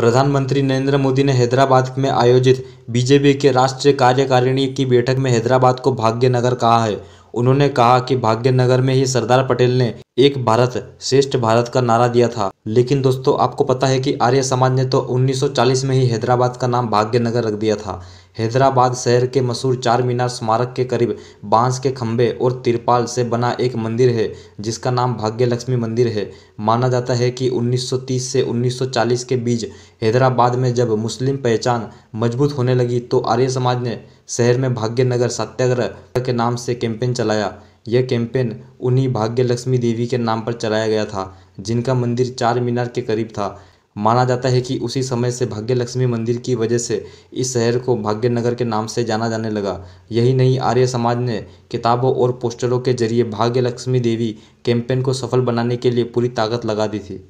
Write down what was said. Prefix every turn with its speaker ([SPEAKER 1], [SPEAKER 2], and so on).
[SPEAKER 1] प्रधानमंत्री नरेंद्र मोदी ने हैदराबाद में आयोजित बीजेपी के राष्ट्रीय कार्यकारिणी की बैठक में हैदराबाद को भाग्यनगर कहा है उन्होंने कहा कि भाग्यनगर में ही सरदार पटेल ने एक भारत श्रेष्ठ भारत का नारा दिया था लेकिन दोस्तों आपको पता है कि आर्य समाज ने तो 1940 में ही हैदराबाद का नाम भाग्यनगर रख दिया था हैदराबाद शहर के मशहूर चार मीनार स्मारक के करीब बांस के खंभे और तिरपाल से बना एक मंदिर है जिसका नाम भाग्य लक्ष्मी मंदिर है माना जाता है कि 1930 से 1940 के बीच हैदराबाद में जब मुस्लिम पहचान मजबूत होने लगी तो आर्य समाज ने शहर में भाग्यनगर सत्याग्रह के नाम से कैंपेन चलाया यह कैंपेन उन्हीं भाग्यलक्ष्मी देवी के नाम पर चलाया गया था जिनका मंदिर चार मीनार के करीब था माना जाता है कि उसी समय से भाग्यलक्ष्मी मंदिर की वजह से इस शहर को भाग्यनगर के नाम से जाना जाने लगा यही नहीं आर्य समाज ने किताबों और पोस्टरों के जरिए भाग्यलक्ष्मी देवी कैंपेन को सफल बनाने के लिए पूरी ताकत लगा दी थी